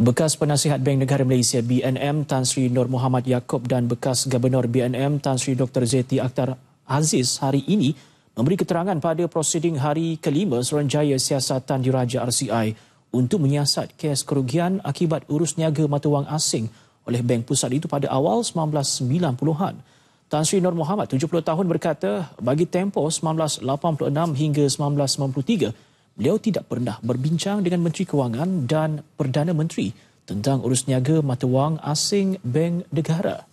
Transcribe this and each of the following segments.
bekas penasihat Bank Negara Malaysia BNM Tan Sri Nur Muhammad Yaakob dan bekas Gubernur BNM Tan Sri Dr. Zeti Akhtar Aziz hari ini memberi keterangan pada prosiding hari kelima Seranjaya Siasatan di Raja RCI untuk menyiasat kes kerugian akibat urus niaga mata wang asing oleh Bank Pusat itu pada awal 1990-an. Tan Sri Nur Muhammad, 70 tahun berkata, bagi tempoh 1986 hingga 1993, beliau tidak pernah berbincang dengan Menteri Kewangan dan Perdana Menteri tentang urus niaga mata wang asing bank negara.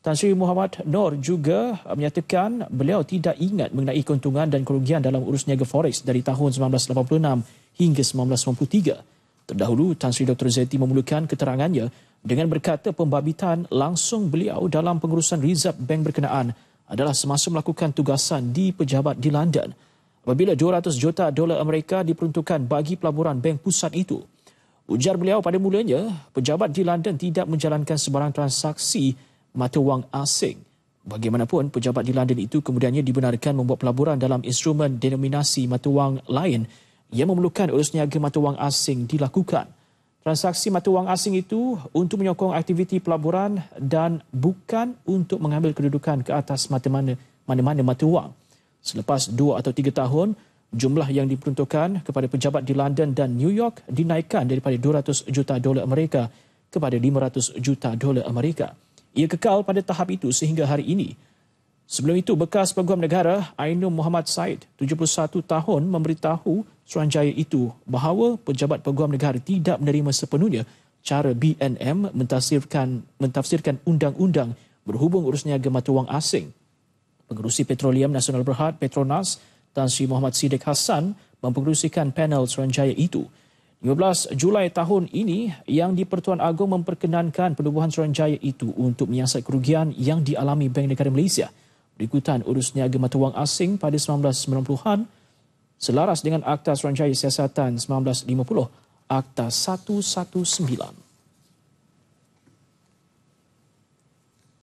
Tan Sri Muhammad Nor juga menyatakan beliau tidak ingat mengenai keuntungan dan kerugian dalam urus niaga forex dari tahun 1986 hingga 1993. Terdahulu, Tan Sri Dr. Zeti memulakan keterangannya dengan berkata pembabitan langsung beliau dalam pengurusan Rizab Bank berkenaan adalah semasa melakukan tugasan di pejabat di London. Apabila 200 juta dolar Amerika diperuntukkan bagi pelaburan bank pusat itu. Ujar beliau pada mulanya, pejabat di London tidak menjalankan sebarang transaksi mata wang asing. Bagaimanapun, pejabat di London itu kemudiannya dibenarkan membuat pelaburan dalam instrumen denominasi mata wang lain yang memerlukan urus niaga mata wang asing dilakukan transaksi mata wang asing itu untuk menyokong aktiviti pelaburan dan bukan untuk mengambil kedudukan ke atas mata-mana mana-mana mata wang. Selepas dua atau tiga tahun, jumlah yang diperuntukkan kepada pejabat di London dan New York dinaikkan daripada 200 juta dolar Amerika kepada 500 juta dolar Amerika. Ia kekal pada tahap itu sehingga hari ini. Sebelum itu, bekas peguam negara Ainu Muhammad Said, 71 tahun, memberitahu Suruhanjaya itu bahawa pejabat peguam negara tidak menerima sepenuhnya cara BNM mentafsirkan, mentafsirkan undang-undang berhubung urus niaga mata wang asing. Pengurusi Petroleum Nasional Berhad Petronas Tan Sri Muhammad Sidik Hassan mempengurusikan panel Suruhanjaya itu. 15 Julai tahun ini yang di-Pertuan Agong memperkenankan penubuhan Suruhanjaya itu untuk menyiasat kerugian yang dialami Bank Negara Malaysia berikutan urus niaga mata wang asing pada 1990-an selaras dengan Akta Suruhanjaya Siasatan 1950, Akta 119.